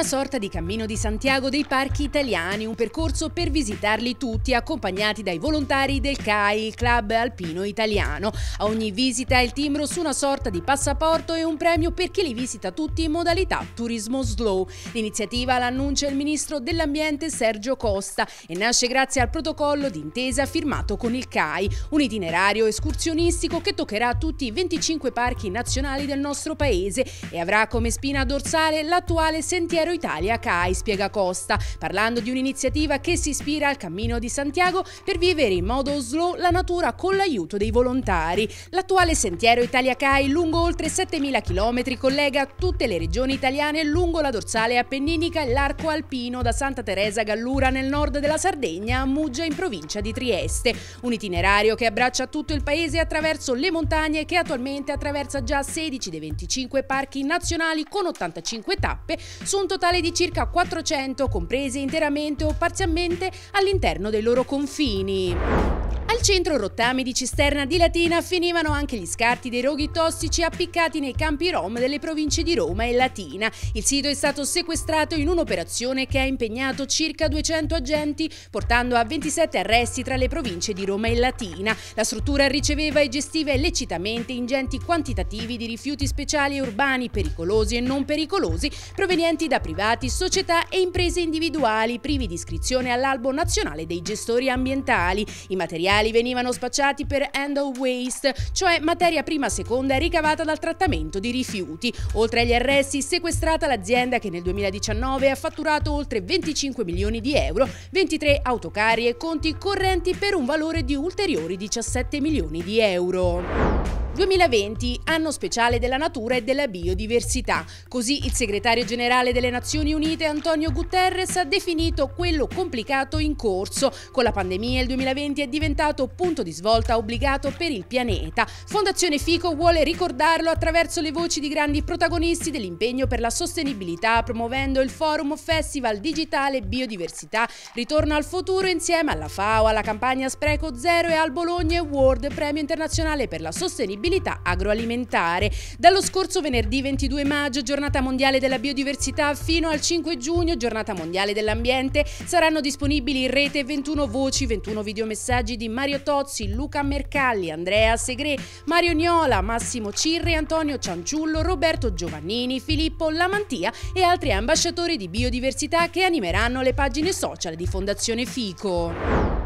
Una sorta di cammino di Santiago dei parchi italiani, un percorso per visitarli tutti, accompagnati dai volontari del CAI, il Club Alpino Italiano. A ogni visita il timbro su una sorta di passaporto e un premio per chi li visita tutti in modalità turismo slow. L'iniziativa l'annuncia il ministro dell'Ambiente Sergio Costa e nasce grazie al protocollo d'intesa firmato con il CAI, un itinerario escursionistico che toccherà tutti i 25 parchi nazionali del nostro paese e avrà come spina dorsale l'attuale sentiero Impero Italia CAI, spiega Costa, parlando di un'iniziativa che si ispira al Cammino di Santiago per vivere in modo slow la natura con l'aiuto dei volontari. L'attuale sentiero Italia CAI, lungo oltre 7.000 km, collega tutte le regioni italiane lungo la dorsale appenninica e l'arco alpino da Santa Teresa Gallura nel nord della Sardegna a Muggia in provincia di Trieste. Un itinerario che abbraccia tutto il paese attraverso le montagne che attualmente attraversa già 16 dei 25 parchi nazionali con 85 tappe su un totale totale di circa 400, comprese interamente o parzialmente all'interno dei loro confini. Al centro rottami di cisterna di Latina finivano anche gli scarti dei roghi tossici appiccati nei campi rom delle province di Roma e Latina. Il sito è stato sequestrato in un'operazione che ha impegnato circa 200 agenti, portando a 27 arresti tra le province di Roma e Latina. La struttura riceveva e gestiva illecitamente ingenti quantitativi di rifiuti speciali e urbani pericolosi e non pericolosi provenienti da privati, società e imprese individuali privi di iscrizione all'Albo Nazionale dei Gestori Ambientali. I materiali quali venivano spacciati per handle waste, cioè materia prima seconda ricavata dal trattamento di rifiuti. Oltre agli arresti, sequestrata l'azienda che nel 2019 ha fatturato oltre 25 milioni di euro, 23 autocarri e conti correnti per un valore di ulteriori 17 milioni di euro. 2020, anno speciale della natura e della biodiversità. Così il segretario generale delle Nazioni Unite Antonio Guterres ha definito quello complicato in corso. Con la pandemia il 2020 è diventato punto di svolta obbligato per il pianeta. Fondazione Fico vuole ricordarlo attraverso le voci di grandi protagonisti dell'impegno per la sostenibilità, promuovendo il forum Festival Digitale Biodiversità Ritorno al futuro insieme alla FAO, alla campagna Spreco Zero e al Bologna World Premio Internazionale per la Sostenibilità sostenibilità agroalimentare. Dallo scorso venerdì 22 maggio, giornata mondiale della biodiversità, fino al 5 giugno, giornata mondiale dell'ambiente, saranno disponibili in rete 21 voci, 21 videomessaggi di Mario Tozzi, Luca Mercalli, Andrea Segre, Mario Niola, Massimo Cirre, Antonio Cianciullo, Roberto Giovannini, Filippo Lamantia e altri ambasciatori di biodiversità che animeranno le pagine social di Fondazione Fico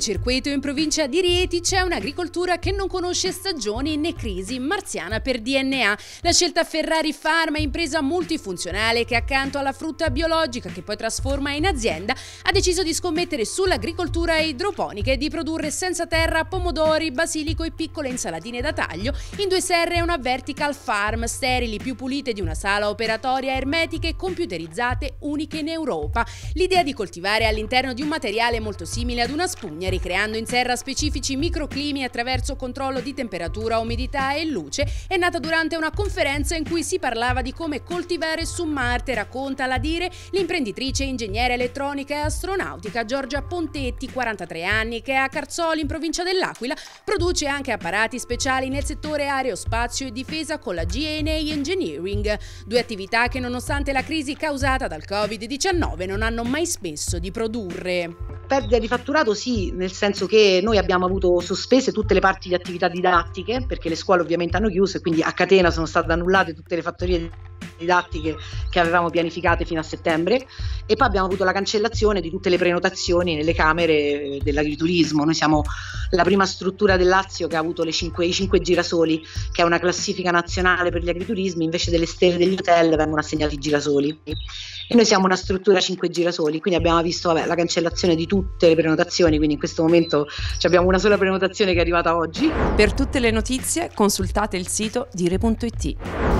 circuito in provincia di Rieti c'è un'agricoltura che non conosce stagioni né crisi marziana per DNA. La scelta Ferrari Pharma, impresa multifunzionale che accanto alla frutta biologica che poi trasforma in azienda, ha deciso di scommettere sull'agricoltura idroponica e di produrre senza terra pomodori, basilico e piccole insalatine da taglio in due serre e una vertical farm sterili più pulite di una sala operatoria ermetiche e computerizzate uniche in Europa. L'idea di coltivare all'interno di un materiale molto simile ad una spugna Catalogna, ricreando in serra specifici microclimi attraverso controllo di temperatura, umidità e luce, è nata durante una conferenza in cui si parlava di come coltivare su Marte, racconta la dire l'imprenditrice ingegnere elettronica e astronautica Giorgia Pontetti, 43 anni, che a Carzoli in provincia dell'Aquila produce anche apparati speciali nel settore aerospazio e difesa con la GNA Engineering, due attività che nonostante la crisi causata dal Covid-19 non hanno mai smesso di produrre perdita di fatturato sì, nel senso che noi abbiamo avuto sospese tutte le parti di attività didattiche, perché le scuole ovviamente hanno chiuso e quindi a catena sono state annullate tutte le fattorie didattiche che avevamo pianificate fino a settembre e poi abbiamo avuto la cancellazione di tutte le prenotazioni nelle camere dell'agriturismo. Noi siamo la prima struttura del Lazio che ha avuto 5, i 5 girasoli, che è una classifica nazionale per gli agriturismi, invece delle stelle degli hotel vengono assegnati i girasoli. E noi siamo una struttura 5 girasoli, quindi abbiamo visto vabbè, la cancellazione di tutte le prenotazioni, quindi in questo momento abbiamo una sola prenotazione che è arrivata oggi. Per tutte le notizie consultate il sito dire.it.